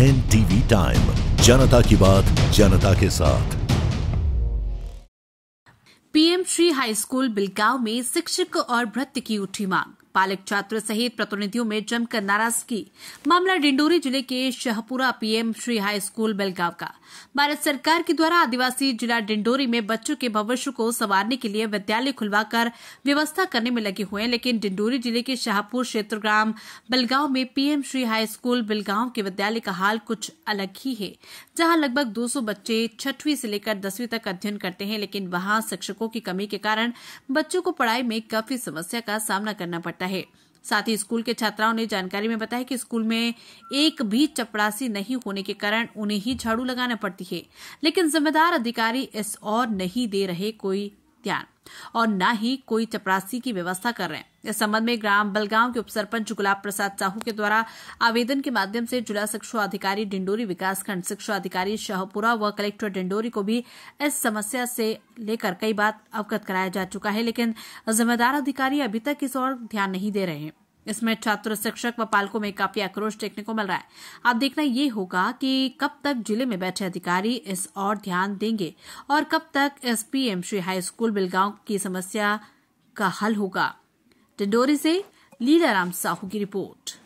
N TV time जनता की बात जनता के साथ PM Shri high school Bilgaon में शिक्षक और भ्रत की उठी मांग पालक छात्र सहित प्रतिनिधियों में जमकर नाराजगी मामला डिंडोरी जिले के Shahpura PM Shri high school Belgaon का भारत सरकार के द्वारा आदिवासी जिला डिंडोरी में बच्चों के भविष्य को संवारने के लिए विद्यालय खुलवाकर व्यवस्था करने में लगे हुए हैं लेकिन डिंडोरी जिले के शाहपुर क्षेत्र ग्राम बेलगांव में PM Shri high school Belgaon के विद्यालय का हाल कुछ अलग ही है जहां लगभग 200 बच्चे छठवीं से लेकर दसवीं तक अध्ययन करते हैं लेकिन वहां शिक्षकों की कमी के कारण बच्चों को पढ़ाई में काफी समस्या का सामना करना पड़ता है जाता है साथ ही स्कूल के छात्राओं ने जानकारी में बताया कि स्कूल में एक भी चपरासी नहीं होने के कारण उन्हें ही झाड़ू लगाना पड़ती है लेकिन जिम्मेदार अधिकारी इस और नहीं दे रहे कोई ध्यान और न ही कोई चपरासी की व्यवस्था कर रहे हैं इस संबंध में ग्राम बलगांव के उप सरपंच गुलाब प्रसाद साहू के द्वारा आवेदन के माध्यम से जिला शिक्षा अधिकारी डिंडोरी विकासखंड शिक्षा अधिकारी शाहपुरा व कलेक्टर डिंडोरी को भी इस समस्या से लेकर कई बार अवगत कराया जा चुका है लेकिन जिम्मेदार अधिकारी अभी तक इस ओर ध्यान नहीं दे रहे हैं इसमें छात्र शिक्षक व पालकों में काफी आक्रोश देखने को मिल रहा है अब देखना ये होगा कि कब तक जिले में बैठे अधिकारी इस और ध्यान देंगे और कब तक एसपीएम श्री हाई स्कूल बिलगांव की समस्या का हल होगा टिंडोरी से लीलाराम साहू की रिपोर्ट